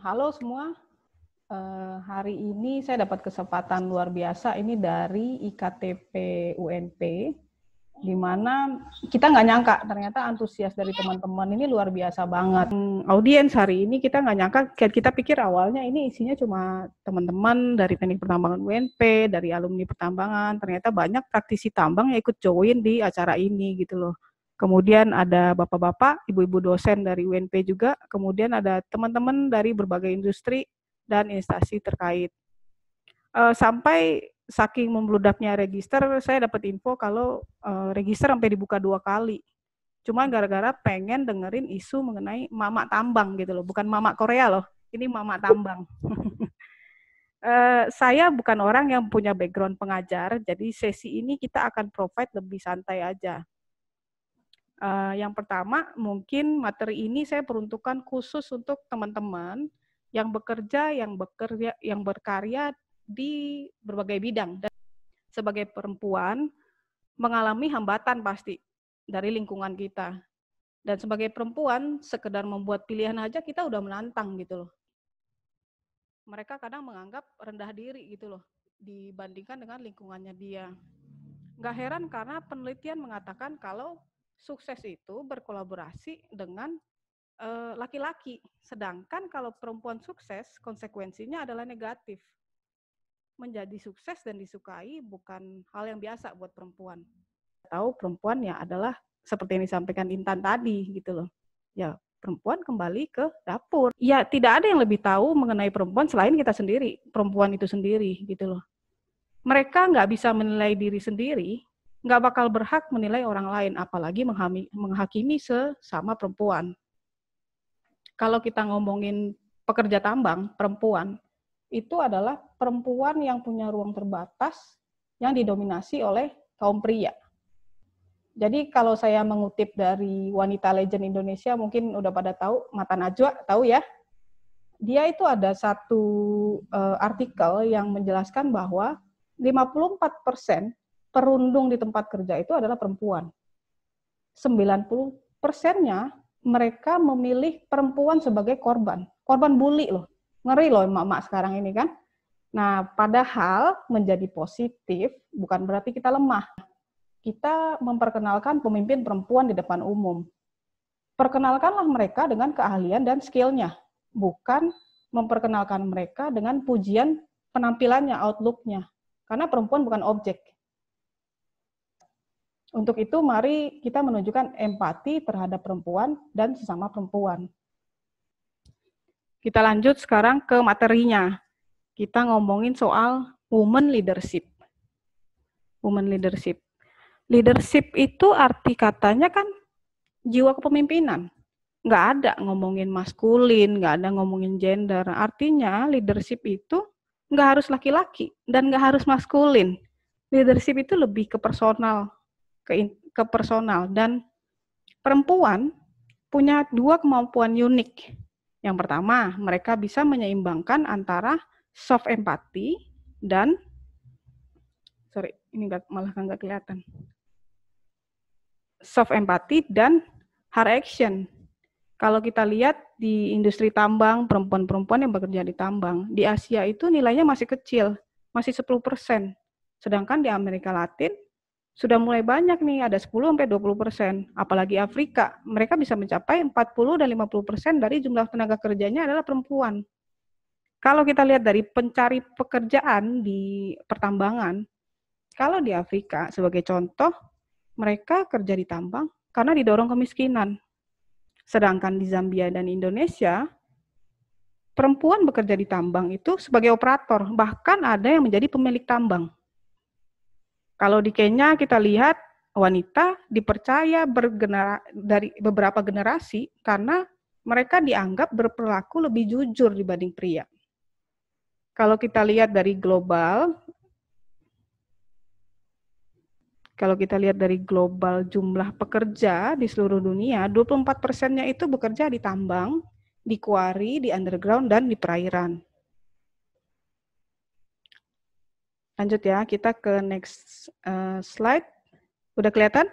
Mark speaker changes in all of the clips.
Speaker 1: Halo semua, uh, hari ini saya dapat kesempatan luar biasa ini dari IKTP UNP di mana kita nggak nyangka ternyata antusias dari teman-teman ini luar biasa banget. Audiens hari ini kita nggak nyangka, kita pikir awalnya ini isinya cuma teman-teman dari teknik pertambangan UNP, dari alumni pertambangan, ternyata banyak praktisi tambang yang ikut join di acara ini gitu loh. Kemudian ada bapak-bapak, ibu-ibu dosen dari UNP juga, kemudian ada teman-teman dari berbagai industri dan instansi terkait. uh, sampai saking membludaknya register, saya dapat info kalau uh, register sampai dibuka dua kali. Cuma gara-gara pengen dengerin isu mengenai mama tambang gitu loh, bukan mama Korea loh, ini mama tambang. uh, saya bukan orang yang punya background pengajar, jadi sesi ini kita akan provide lebih santai aja. Uh, yang pertama, mungkin materi ini saya peruntukkan khusus untuk teman-teman yang bekerja, yang bekerja, yang berkarya di berbagai bidang. Dan sebagai perempuan mengalami hambatan pasti dari lingkungan kita. Dan sebagai perempuan sekedar membuat pilihan aja kita udah menantang gitu loh. Mereka kadang menganggap rendah diri gitu loh dibandingkan dengan lingkungannya dia. Gak heran karena penelitian mengatakan kalau sukses itu berkolaborasi dengan eh, laki-laki. Sedangkan kalau perempuan sukses, konsekuensinya adalah negatif menjadi sukses dan disukai bukan hal yang biasa buat perempuan. Tahu perempuan ya adalah seperti yang disampaikan Intan tadi gitu loh. Ya, perempuan kembali ke dapur. Ya, tidak ada yang lebih tahu mengenai perempuan selain kita sendiri, perempuan itu sendiri gitu loh. Mereka nggak bisa menilai diri sendiri, nggak bakal berhak menilai orang lain, apalagi menghakimi sesama perempuan. Kalau kita ngomongin pekerja tambang, perempuan, itu adalah perempuan yang punya ruang terbatas yang didominasi oleh kaum pria. Jadi kalau saya mengutip dari wanita legend Indonesia mungkin udah pada tahu Mata Najwa, tahu ya? Dia itu ada satu uh, artikel yang menjelaskan bahwa 54% perundung di tempat kerja itu adalah perempuan. 90 persennya mereka memilih perempuan sebagai korban. Korban bully loh. Ngeri loh emak-emak sekarang ini kan. Nah, padahal menjadi positif bukan berarti kita lemah. Kita memperkenalkan pemimpin perempuan di depan umum. Perkenalkanlah mereka dengan keahlian dan skillnya, bukan memperkenalkan mereka dengan pujian penampilannya, outlooknya. Karena perempuan bukan objek. Untuk itu, mari kita menunjukkan empati terhadap perempuan dan sesama perempuan. Kita lanjut sekarang ke materinya. Kita ngomongin soal woman leadership. Woman leadership. Leadership itu arti katanya kan jiwa kepemimpinan. Nggak ada ngomongin maskulin, nggak ada ngomongin gender. Artinya leadership itu nggak harus laki-laki dan nggak harus maskulin. Leadership itu lebih ke personal, ke, ke personal. Dan perempuan punya dua kemampuan unik yang pertama, mereka bisa menyeimbangkan antara soft empathy dan sorry, ini gak, malah nggak kelihatan. Soft empathy dan hard action. Kalau kita lihat di industri tambang, perempuan-perempuan yang bekerja di tambang, di Asia itu nilainya masih kecil, masih 10%. Sedangkan di Amerika Latin, sudah mulai banyak nih, ada 10 sampai 20 persen. Apalagi Afrika, mereka bisa mencapai 40 dan 50 persen dari jumlah tenaga kerjanya adalah perempuan. Kalau kita lihat dari pencari pekerjaan di pertambangan, kalau di Afrika sebagai contoh, mereka kerja di tambang karena didorong kemiskinan. Sedangkan di Zambia dan Indonesia, perempuan bekerja di tambang itu sebagai operator, bahkan ada yang menjadi pemilik tambang kalau di Kenya kita lihat wanita dipercaya bergenera dari beberapa generasi karena mereka dianggap berperilaku lebih jujur dibanding pria. Kalau kita lihat dari global, kalau kita lihat dari global jumlah pekerja di seluruh dunia, 24 persennya itu bekerja di tambang, di kuari, di underground, dan di perairan. Lanjut ya, kita ke next uh, slide. Udah kelihatan?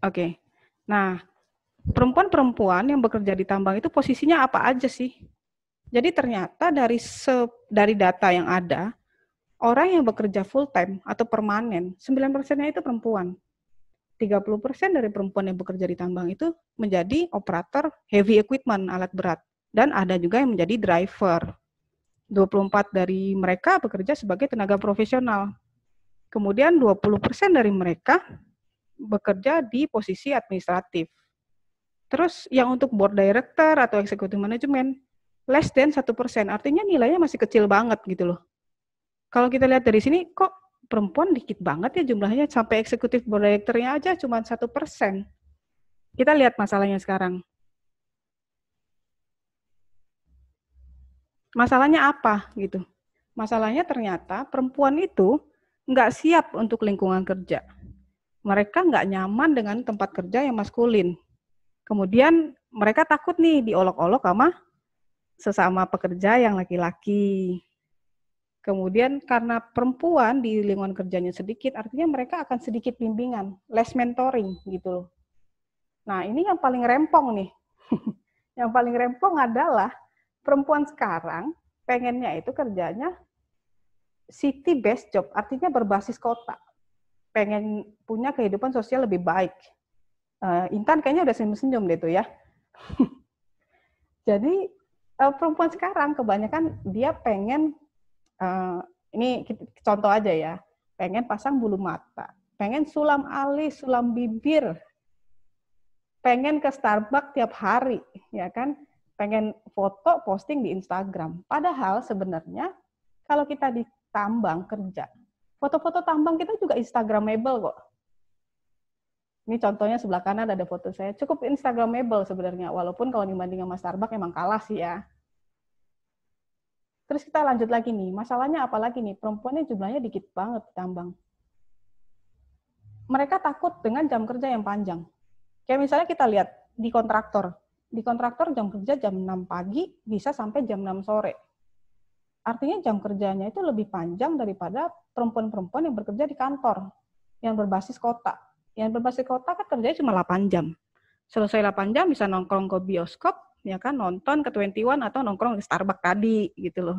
Speaker 1: Oke. Okay. Nah, perempuan-perempuan yang bekerja di tambang itu posisinya apa aja sih? Jadi ternyata dari se dari data yang ada, orang yang bekerja full time atau permanen, 9 persennya itu perempuan. 30% dari perempuan yang bekerja di tambang itu menjadi operator heavy equipment, alat berat. Dan ada juga yang menjadi driver. 24 dari mereka bekerja sebagai tenaga profesional. Kemudian 20% dari mereka bekerja di posisi administratif. Terus yang untuk board director atau executive management, less than satu persen. Artinya nilainya masih kecil banget gitu loh. Kalau kita lihat dari sini, kok perempuan dikit banget ya jumlahnya. Sampai eksekutif board directornya aja cuma satu persen. Kita lihat masalahnya sekarang. Masalahnya apa gitu? Masalahnya ternyata perempuan itu nggak siap untuk lingkungan kerja. Mereka nggak nyaman dengan tempat kerja yang maskulin. Kemudian mereka takut nih diolok-olok sama sesama pekerja yang laki-laki. Kemudian karena perempuan di lingkungan kerjanya sedikit, artinya mereka akan sedikit bimbingan, less mentoring gitu loh. Nah ini yang paling rempong nih. yang paling rempong adalah perempuan sekarang pengennya itu kerjanya city based job, artinya berbasis kota. Pengen punya kehidupan sosial lebih baik. Uh, Intan kayaknya udah senyum-senyum deh tuh ya. Jadi uh, perempuan sekarang kebanyakan dia pengen uh, ini contoh aja ya, pengen pasang bulu mata, pengen sulam alis, sulam bibir, pengen ke Starbucks tiap hari, ya kan? pengen foto posting di Instagram. Padahal sebenarnya kalau kita di tambang kerja, foto-foto tambang kita juga Instagramable kok. Ini contohnya sebelah kanan ada foto saya. Cukup Instagramable sebenarnya, walaupun kalau dibanding sama Starbucks emang kalah sih ya. Terus kita lanjut lagi nih, masalahnya apa lagi nih? Perempuannya jumlahnya dikit banget di tambang. Mereka takut dengan jam kerja yang panjang. Kayak misalnya kita lihat di kontraktor, di kontraktor jam kerja jam 6 pagi bisa sampai jam 6 sore. Artinya jam kerjanya itu lebih panjang daripada perempuan-perempuan yang bekerja di kantor, yang berbasis kota. Yang berbasis kota kan kerjanya cuma 8 jam. Selesai 8 jam bisa nongkrong ke bioskop, ya kan nonton ke 21 atau nongkrong ke Starbucks tadi gitu loh.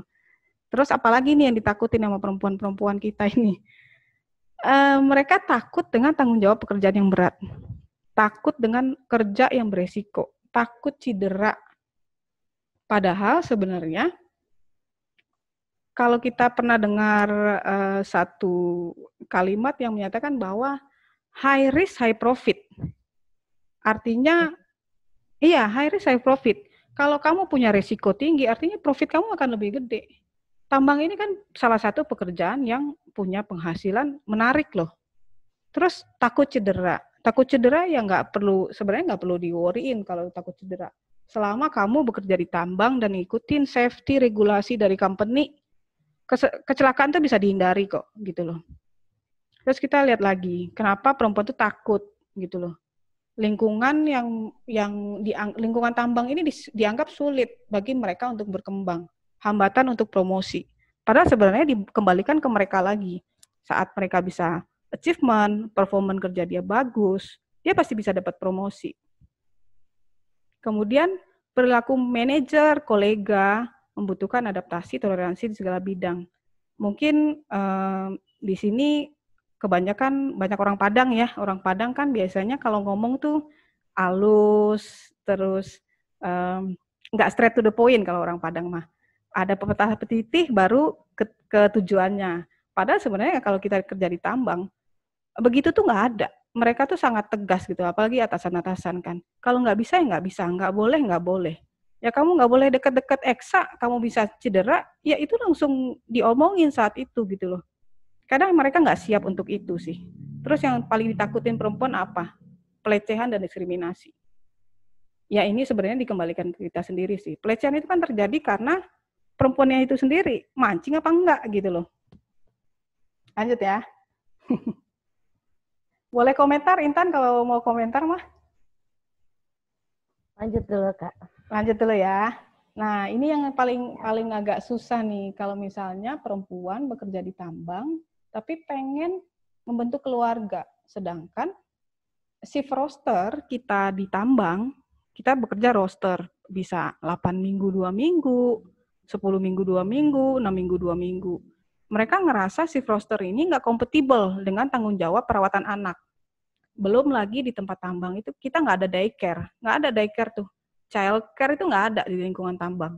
Speaker 1: Terus apalagi nih yang ditakutin sama perempuan-perempuan kita ini? E, mereka takut dengan tanggung jawab pekerjaan yang berat. Takut dengan kerja yang beresiko takut cedera. Padahal sebenarnya kalau kita pernah dengar uh, satu kalimat yang menyatakan bahwa high risk high profit. Artinya iya, high risk high profit. Kalau kamu punya risiko tinggi, artinya profit kamu akan lebih gede. Tambang ini kan salah satu pekerjaan yang punya penghasilan menarik loh. Terus takut cedera takut cedera ya nggak perlu sebenarnya nggak perlu diworiin kalau takut cedera selama kamu bekerja di tambang dan ikutin safety regulasi dari company kecelakaan tuh bisa dihindari kok gitu loh terus kita lihat lagi kenapa perempuan tuh takut gitu loh lingkungan yang yang di lingkungan tambang ini di, dianggap sulit bagi mereka untuk berkembang hambatan untuk promosi padahal sebenarnya dikembalikan ke mereka lagi saat mereka bisa achievement, performa kerja dia bagus, dia pasti bisa dapat promosi. Kemudian perilaku manajer, kolega membutuhkan adaptasi, toleransi di segala bidang. Mungkin eh, di sini kebanyakan banyak orang Padang ya, orang Padang kan biasanya kalau ngomong tuh halus, terus eh, nggak eh, straight to the point kalau orang Padang mah. Ada pepatah petitih baru ke, ke tujuannya. Padahal sebenarnya kalau kita kerja di tambang, begitu tuh nggak ada mereka tuh sangat tegas gitu apalagi atasan-atasan kan kalau nggak bisa ya nggak bisa nggak boleh nggak boleh ya kamu nggak boleh deket-deket eksa kamu bisa cedera ya itu langsung diomongin saat itu gitu loh kadang mereka nggak siap untuk itu sih terus yang paling ditakutin perempuan apa pelecehan dan diskriminasi ya ini sebenarnya dikembalikan ke kita sendiri sih pelecehan itu kan terjadi karena perempuannya itu sendiri mancing apa enggak gitu loh lanjut ya Boleh komentar, Intan, kalau mau komentar mah. Lanjut dulu, Kak. Lanjut dulu ya. Nah, ini yang paling paling agak susah nih kalau misalnya perempuan bekerja di tambang tapi pengen membentuk keluarga. Sedangkan si roster kita di tambang, kita bekerja roster bisa 8 minggu 2 minggu, 10 minggu 2 minggu, 6 minggu 2 minggu mereka ngerasa si roster ini nggak kompatibel dengan tanggung jawab perawatan anak. Belum lagi di tempat tambang itu kita nggak ada daycare, nggak ada daycare tuh. Child care itu nggak ada di lingkungan tambang.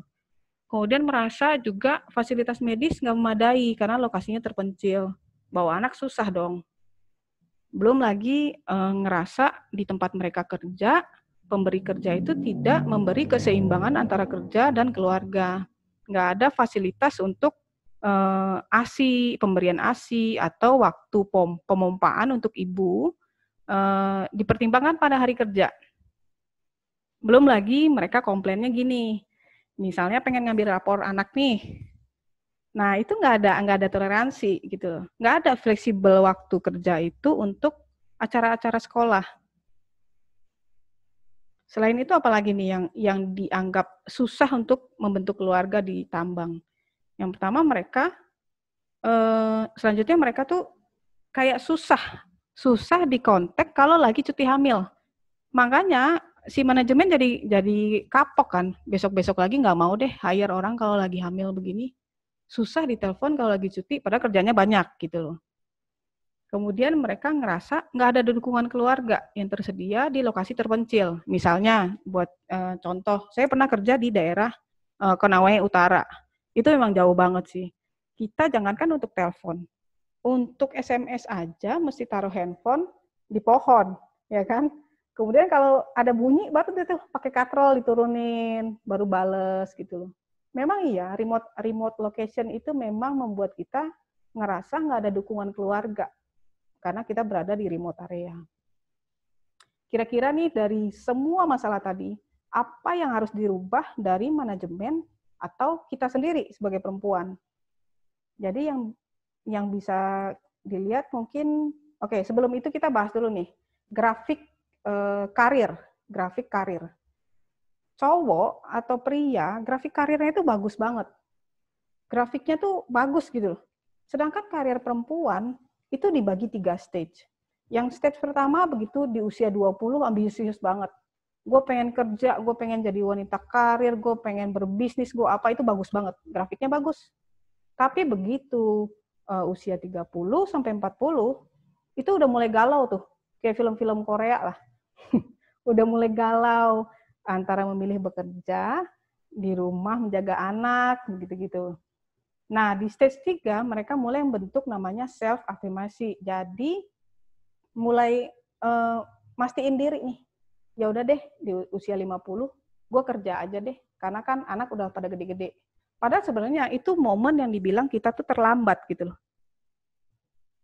Speaker 1: Kemudian merasa juga fasilitas medis nggak memadai karena lokasinya terpencil. Bawa anak susah dong. Belum lagi e, ngerasa di tempat mereka kerja, pemberi kerja itu tidak memberi keseimbangan antara kerja dan keluarga. Nggak ada fasilitas untuk uh, eh, ASI, pemberian ASI atau waktu pom pemompaan untuk ibu uh, dipertimbangkan pada hari kerja. Belum lagi mereka komplainnya gini, misalnya pengen ngambil rapor anak nih, Nah, itu nggak ada nggak ada toleransi gitu. Nggak ada fleksibel waktu kerja itu untuk acara-acara sekolah. Selain itu apalagi nih yang yang dianggap susah untuk membentuk keluarga di tambang. Yang pertama mereka eh, selanjutnya mereka tuh kayak susah, susah di kontak kalau lagi cuti hamil. Makanya si manajemen jadi jadi kapok kan. Besok-besok lagi nggak mau deh hire orang kalau lagi hamil begini. Susah ditelepon kalau lagi cuti, padahal kerjanya banyak gitu loh. Kemudian mereka ngerasa nggak ada dukungan keluarga yang tersedia di lokasi terpencil. Misalnya, buat e, contoh, saya pernah kerja di daerah e, Konawe Utara itu memang jauh banget sih. Kita jangankan untuk telepon. Untuk SMS aja mesti taruh handphone di pohon, ya kan? Kemudian kalau ada bunyi baru tuh pakai katrol diturunin, baru bales gitu loh. Memang iya, remote remote location itu memang membuat kita ngerasa nggak ada dukungan keluarga karena kita berada di remote area. Kira-kira nih dari semua masalah tadi, apa yang harus dirubah dari manajemen atau kita sendiri sebagai perempuan. Jadi yang yang bisa dilihat mungkin oke okay, sebelum itu kita bahas dulu nih grafik eh, karir, grafik karir. Cowok atau pria, grafik karirnya itu bagus banget. Grafiknya tuh bagus gitu loh. Sedangkan karir perempuan itu dibagi tiga stage. Yang stage pertama begitu di usia 20 ambisius banget gue pengen kerja, gue pengen jadi wanita karir, gue pengen berbisnis, gue apa, itu bagus banget. Grafiknya bagus. Tapi begitu uh, usia 30 sampai 40, itu udah mulai galau tuh. Kayak film-film Korea lah. udah mulai galau antara memilih bekerja, di rumah menjaga anak, gitu gitu Nah, di stage 3 mereka mulai membentuk namanya self afirmasi. Jadi mulai uh, mastiin diri nih ya udah deh di usia 50 gue kerja aja deh karena kan anak udah pada gede-gede. Padahal sebenarnya itu momen yang dibilang kita tuh terlambat gitu loh.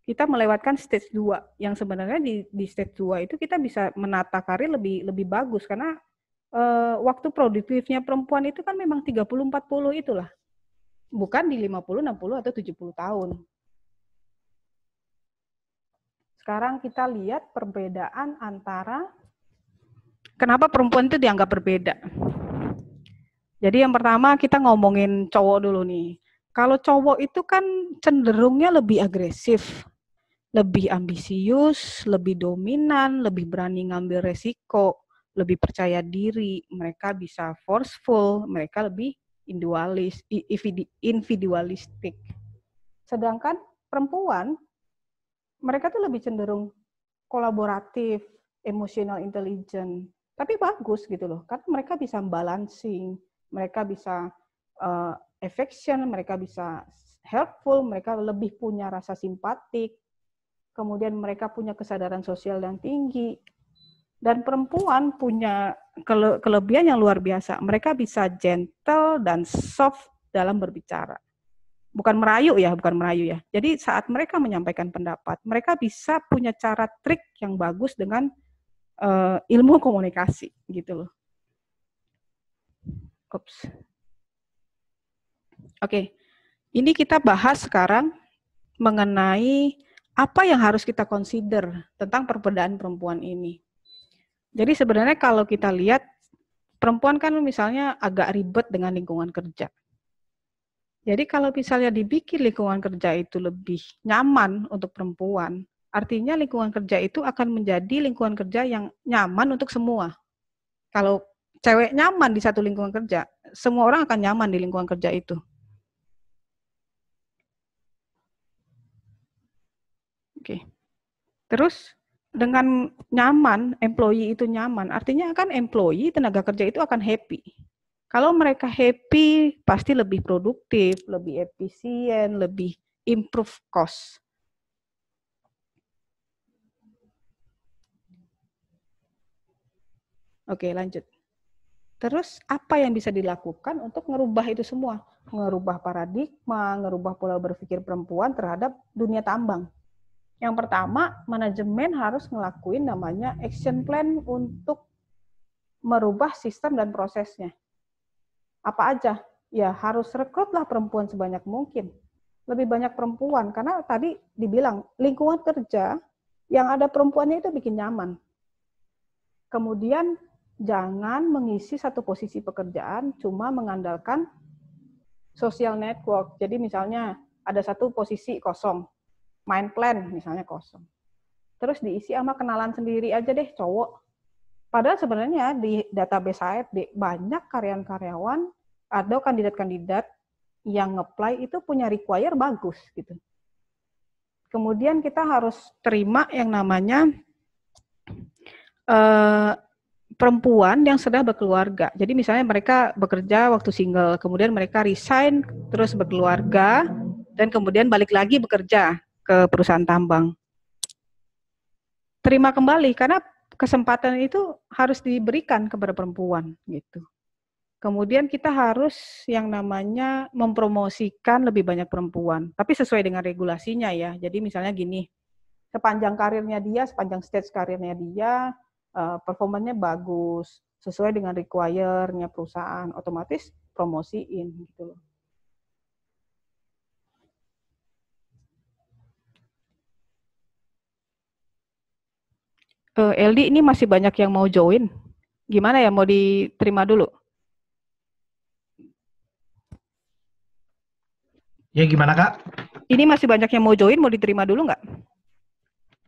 Speaker 1: Kita melewatkan stage 2 yang sebenarnya di, di stage 2 itu kita bisa menata karir lebih lebih bagus karena e, waktu produktifnya perempuan itu kan memang 30 40 itulah. Bukan di 50 60 atau 70 tahun. Sekarang kita lihat perbedaan antara kenapa perempuan itu dianggap berbeda. Jadi yang pertama kita ngomongin cowok dulu nih. Kalau cowok itu kan cenderungnya lebih agresif, lebih ambisius, lebih dominan, lebih berani ngambil resiko, lebih percaya diri, mereka bisa forceful, mereka lebih individualis, individualistik. Sedangkan perempuan, mereka tuh lebih cenderung kolaboratif, emotional intelligence tapi bagus gitu loh karena mereka bisa balancing mereka bisa uh, affection mereka bisa helpful mereka lebih punya rasa simpatik kemudian mereka punya kesadaran sosial yang tinggi dan perempuan punya kele kelebihan yang luar biasa mereka bisa gentle dan soft dalam berbicara bukan merayu ya bukan merayu ya jadi saat mereka menyampaikan pendapat mereka bisa punya cara trik yang bagus dengan uh, ilmu komunikasi gitu loh. Oke, okay. ini kita bahas sekarang mengenai apa yang harus kita consider tentang perbedaan perempuan ini. Jadi sebenarnya kalau kita lihat perempuan kan misalnya agak ribet dengan lingkungan kerja. Jadi kalau misalnya dibikin lingkungan kerja itu lebih nyaman untuk perempuan, Artinya lingkungan kerja itu akan menjadi lingkungan kerja yang nyaman untuk semua. Kalau cewek nyaman di satu lingkungan kerja, semua orang akan nyaman di lingkungan kerja itu. Oke. Terus dengan nyaman, employee itu nyaman, artinya kan employee tenaga kerja itu akan happy. Kalau mereka happy, pasti lebih produktif, lebih efisien, lebih improve cost. Oke, lanjut. Terus apa yang bisa dilakukan untuk merubah itu semua? merubah paradigma, merubah pola berpikir perempuan terhadap dunia tambang. Yang pertama, manajemen harus ngelakuin namanya action plan untuk merubah sistem dan prosesnya. Apa aja? Ya harus rekrutlah perempuan sebanyak mungkin. Lebih banyak perempuan, karena tadi dibilang lingkungan kerja yang ada perempuannya itu bikin nyaman. Kemudian jangan mengisi satu posisi pekerjaan cuma mengandalkan social network. Jadi misalnya ada satu posisi kosong, main plan misalnya kosong. Terus diisi sama kenalan sendiri aja deh cowok. Padahal sebenarnya di database HRD banyak karyawan-karyawan atau kandidat-kandidat yang ngeplay itu punya require bagus gitu. Kemudian kita harus terima yang namanya uh, perempuan yang sudah berkeluarga. Jadi misalnya mereka bekerja waktu single, kemudian mereka resign terus berkeluarga dan kemudian balik lagi bekerja ke perusahaan tambang. Terima kembali karena kesempatan itu harus diberikan kepada perempuan gitu. Kemudian kita harus yang namanya mempromosikan lebih banyak perempuan, tapi sesuai dengan regulasinya ya. Jadi misalnya gini, sepanjang karirnya dia, sepanjang stage karirnya dia, uh, eh, performanya bagus sesuai dengan require perusahaan, otomatis promosiin gitu loh. Uh, eh, LD ini masih banyak yang mau join. Gimana ya mau diterima dulu? Ya gimana kak? Ini masih banyak yang mau join, mau diterima dulu nggak?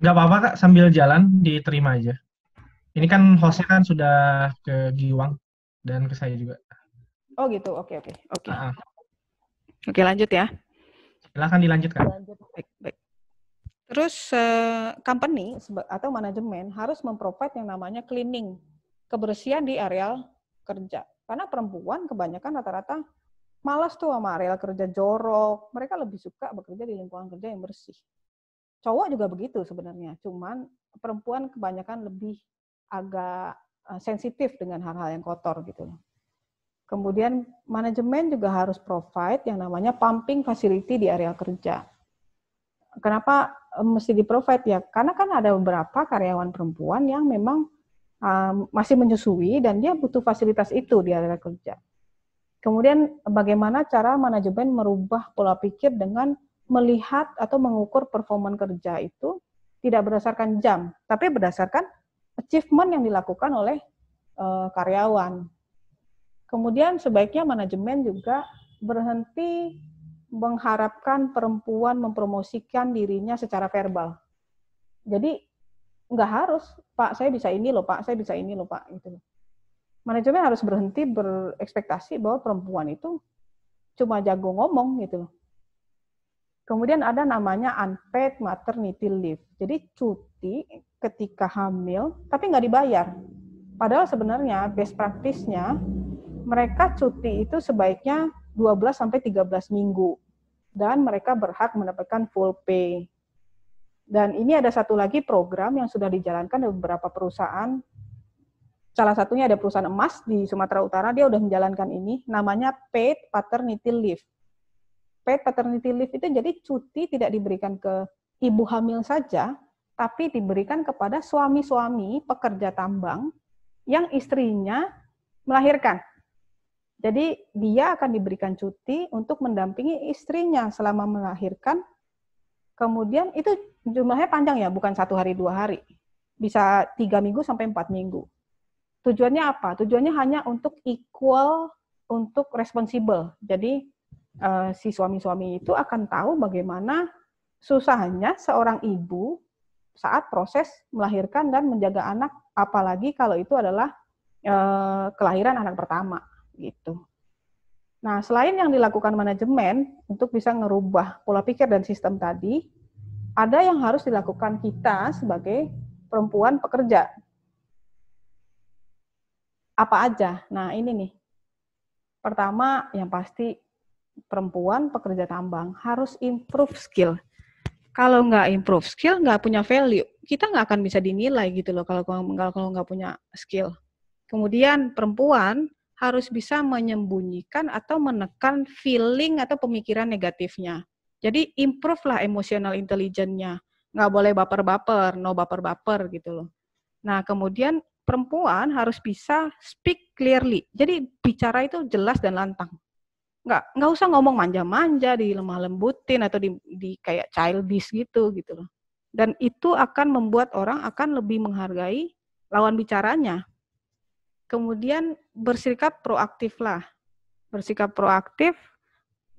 Speaker 1: Nggak apa-apa kak, sambil jalan diterima aja. Ini kan hostnya kan sudah ke Giwang dan ke saya juga. Oh gitu, oke oke oke. Ah, ah. Oke lanjut ya. Silahkan dilanjutkan. Lanjut. Baik baik. Terus uh, company atau manajemen harus memprovide yang namanya cleaning kebersihan di areal kerja. Karena perempuan kebanyakan rata-rata malas tuh sama areal kerja jorok. Mereka lebih suka bekerja di lingkungan kerja yang bersih. Cowok juga begitu sebenarnya, cuman perempuan kebanyakan lebih agak eh, sensitif dengan hal-hal yang kotor gitu. Kemudian manajemen juga harus provide yang namanya pumping facility di area kerja. Kenapa eh, mesti di provide ya? Karena kan ada beberapa karyawan perempuan yang memang eh, masih menyusui dan dia butuh fasilitas itu di area kerja. Kemudian bagaimana cara manajemen merubah pola pikir dengan melihat atau mengukur performa kerja itu tidak berdasarkan jam, tapi berdasarkan achievement yang dilakukan oleh uh, karyawan. Kemudian sebaiknya manajemen juga berhenti mengharapkan perempuan mempromosikan dirinya secara verbal. Jadi nggak harus, Pak, saya bisa ini loh, Pak, saya bisa ini loh, Pak, gitu. Manajemen harus berhenti berekspektasi bahwa perempuan itu cuma jago ngomong gitu loh. Kemudian ada namanya unpaid maternity leave. Jadi cuti ketika hamil tapi nggak dibayar. Padahal sebenarnya best praktisnya mereka cuti itu sebaiknya 12 sampai 13 minggu dan mereka berhak mendapatkan full pay. Dan ini ada satu lagi program yang sudah dijalankan di beberapa perusahaan. Salah satunya ada perusahaan emas di Sumatera Utara, dia udah menjalankan ini, namanya paid paternity leave. Paid paternity leave itu jadi cuti tidak diberikan ke ibu hamil saja, tapi diberikan kepada suami-suami pekerja tambang yang istrinya melahirkan. Jadi dia akan diberikan cuti untuk mendampingi istrinya selama melahirkan. Kemudian itu jumlahnya panjang ya, bukan satu hari dua hari. Bisa tiga minggu sampai empat minggu. Tujuannya apa? Tujuannya hanya untuk equal, untuk responsible. Jadi eh, si suami-suami itu akan tahu bagaimana susahnya seorang ibu saat proses melahirkan dan menjaga anak, apalagi kalau itu adalah e, kelahiran anak pertama gitu. Nah, selain yang dilakukan manajemen untuk bisa ngerubah pola pikir dan sistem tadi, ada yang harus dilakukan kita sebagai perempuan pekerja. Apa aja? Nah, ini nih. Pertama, yang pasti perempuan pekerja tambang harus improve skill kalau nggak improve skill nggak punya value kita nggak akan bisa dinilai gitu loh kalau kalau nggak punya skill kemudian perempuan harus bisa menyembunyikan atau menekan feeling atau pemikiran negatifnya jadi improve lah emosional intelijennya nggak boleh baper-baper no baper-baper gitu loh nah kemudian perempuan harus bisa speak clearly jadi bicara itu jelas dan lantang nggak nggak usah ngomong manja-manja di lemah lembutin atau di, di kayak childish gitu gitu loh dan itu akan membuat orang akan lebih menghargai lawan bicaranya kemudian bersikap proaktif lah bersikap proaktif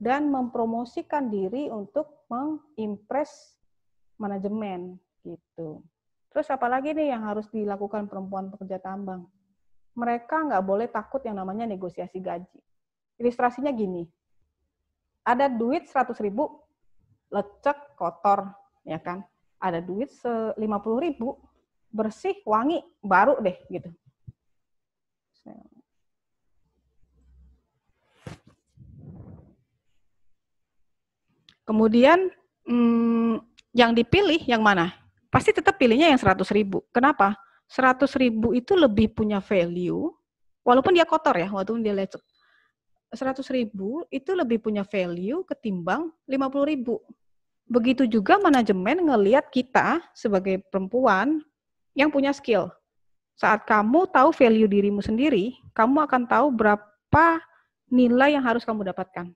Speaker 1: dan mempromosikan diri untuk mengimpress manajemen gitu terus apalagi nih yang harus dilakukan perempuan pekerja tambang mereka nggak boleh takut yang namanya negosiasi gaji Ilustrasinya gini. Ada duit seratus ribu, lecek, kotor, ya kan? Ada duit puluh ribu, bersih, wangi, baru deh gitu. Kemudian hmm, yang dipilih yang mana? Pasti tetap pilihnya yang seratus ribu. Kenapa? Seratus ribu itu lebih punya value, walaupun dia kotor ya, walaupun dia lecek. 100 ribu itu lebih punya value ketimbang 50 ribu. Begitu juga manajemen ngeliat kita sebagai perempuan yang punya skill. Saat kamu tahu value dirimu sendiri, kamu akan tahu berapa nilai yang harus kamu dapatkan.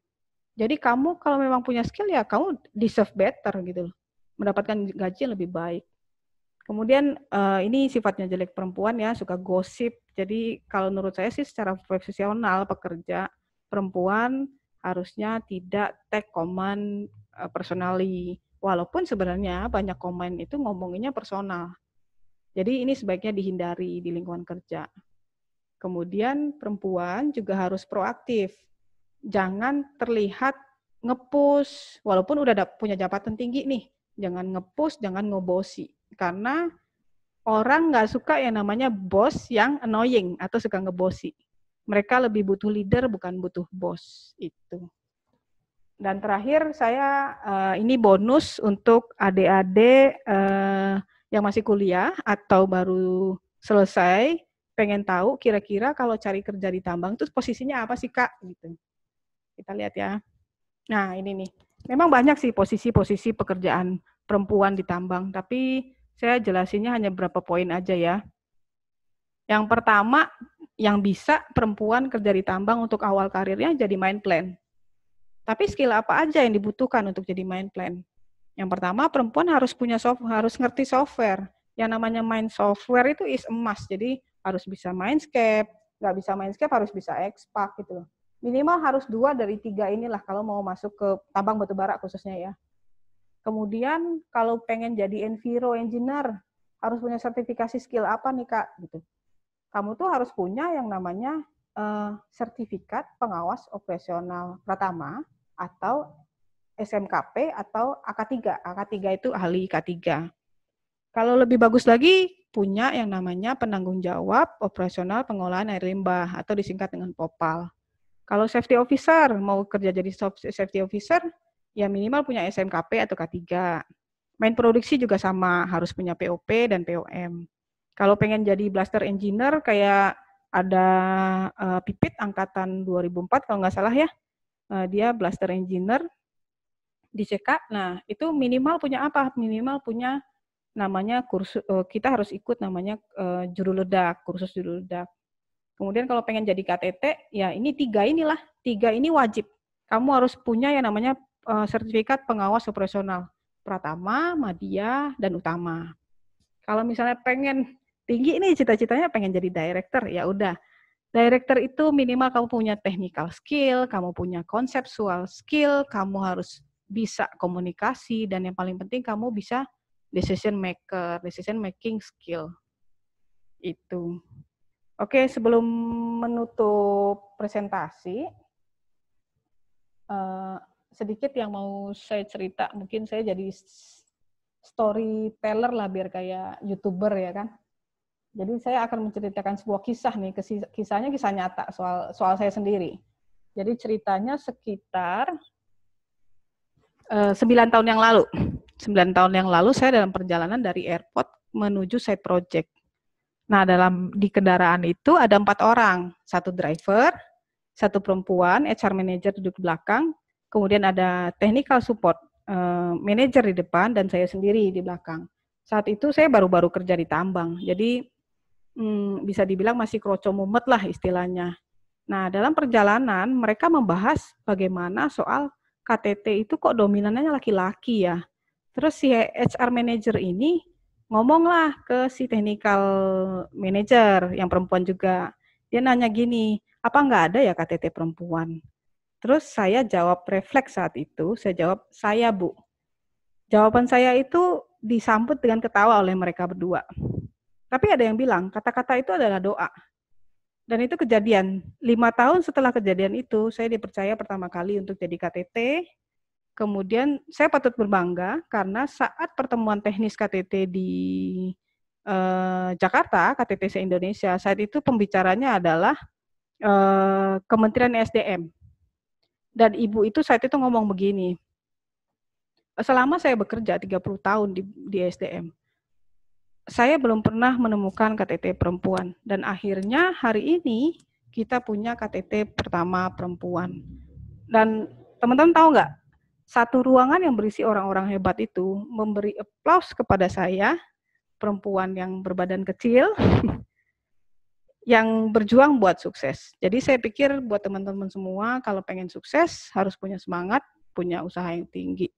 Speaker 1: Jadi kamu kalau memang punya skill ya kamu deserve better gitu loh. Mendapatkan gaji yang lebih baik. Kemudian eh, ini sifatnya jelek perempuan ya, suka gosip. Jadi kalau menurut saya sih secara profesional pekerja perempuan harusnya tidak take comment personally. Walaupun sebenarnya banyak komen itu ngomonginnya personal. Jadi ini sebaiknya dihindari di lingkungan kerja. Kemudian perempuan juga harus proaktif. Jangan terlihat ngepus, walaupun udah punya jabatan tinggi nih, jangan ngepus, jangan ngebosi. Karena orang nggak suka yang namanya bos yang annoying atau suka ngebosi mereka lebih butuh leader bukan butuh bos itu. Dan terakhir saya uh, ini bonus untuk adik-adik uh, yang masih kuliah atau baru selesai pengen tahu kira-kira kalau cari kerja di tambang itu posisinya apa sih kak gitu. Kita lihat ya. Nah ini nih, memang banyak sih posisi-posisi pekerjaan perempuan di tambang, tapi saya jelasinnya hanya beberapa poin aja ya. Yang pertama yang bisa perempuan kerja di tambang untuk awal karirnya jadi main plan. Tapi skill apa aja yang dibutuhkan untuk jadi main plan? Yang pertama, perempuan harus punya soft, harus ngerti software. Yang namanya main software itu is emas. Jadi harus bisa Mindscape, nggak bisa Mindscape harus bisa Xpack gitu loh. Minimal harus dua dari tiga inilah kalau mau masuk ke tambang batubara khususnya ya. Kemudian kalau pengen jadi enviro engineer, harus punya sertifikasi skill apa nih kak gitu kamu tuh harus punya yang namanya uh, sertifikat pengawas operasional pertama atau SMKP atau AK3. AK3 itu ahli K3. Kalau lebih bagus lagi, punya yang namanya penanggung jawab operasional pengolahan air limbah atau disingkat dengan POPAL. Kalau safety officer, mau kerja jadi safety officer, ya minimal punya SMKP atau K3. Main produksi juga sama, harus punya POP dan POM. Kalau pengen jadi blaster engineer kayak ada uh, Pipit angkatan 2004 kalau nggak salah ya. Uh, dia blaster engineer di CK. Nah, itu minimal punya apa? Minimal punya namanya kursus uh, kita harus ikut namanya uh, juru ledak, kursus juru ledak. Kemudian kalau pengen jadi KTT, ya ini tiga inilah, tiga ini wajib. Kamu harus punya yang namanya uh, sertifikat pengawas operasional. Pratama, Madia, dan Utama. Kalau misalnya pengen tinggi nih cita-citanya pengen jadi director, ya udah. Director itu minimal kamu punya technical skill, kamu punya conceptual skill, kamu harus bisa komunikasi dan yang paling penting kamu bisa decision maker, decision making skill. Itu. Oke, sebelum menutup presentasi, uh, sedikit yang mau saya cerita. Mungkin saya jadi storyteller lah biar kayak youtuber ya kan. Jadi saya akan menceritakan sebuah kisah nih, kisahnya kisah nyata soal soal saya sendiri. Jadi ceritanya sekitar eh, sembilan tahun yang lalu. Sembilan tahun yang lalu saya dalam perjalanan dari airport menuju side project. Nah, dalam di kendaraan itu ada empat orang, satu driver, satu perempuan, HR manager duduk belakang, kemudian ada technical support uh, manager di depan dan saya sendiri di belakang. Saat itu saya baru-baru kerja di tambang, jadi hmm, bisa dibilang masih kroco mumet lah istilahnya. Nah, dalam perjalanan mereka membahas bagaimana soal KTT itu kok dominannya laki-laki ya. Terus si HR manager ini ngomonglah ke si technical manager yang perempuan juga. Dia nanya gini, apa nggak ada ya KTT perempuan? Terus saya jawab refleks saat itu, saya jawab, saya bu. Jawaban saya itu disambut dengan ketawa oleh mereka berdua. Tapi ada yang bilang kata-kata itu adalah doa. Dan itu kejadian. Lima tahun setelah kejadian itu, saya dipercaya pertama kali untuk jadi KTT. Kemudian saya patut berbangga karena saat pertemuan teknis KTT di eh, Jakarta, KTT se Indonesia, saat itu pembicaranya adalah eh, Kementerian SDM. Dan ibu itu saat itu ngomong begini, selama saya bekerja 30 tahun di, di SDM, saya belum pernah menemukan KTT perempuan dan akhirnya hari ini kita punya KTT pertama perempuan. Dan teman-teman tahu nggak? Satu ruangan yang berisi orang-orang hebat itu memberi aplaus kepada saya, perempuan yang berbadan kecil, yang berjuang buat sukses. Jadi saya pikir buat teman-teman semua, kalau pengen sukses harus punya semangat, punya usaha yang tinggi.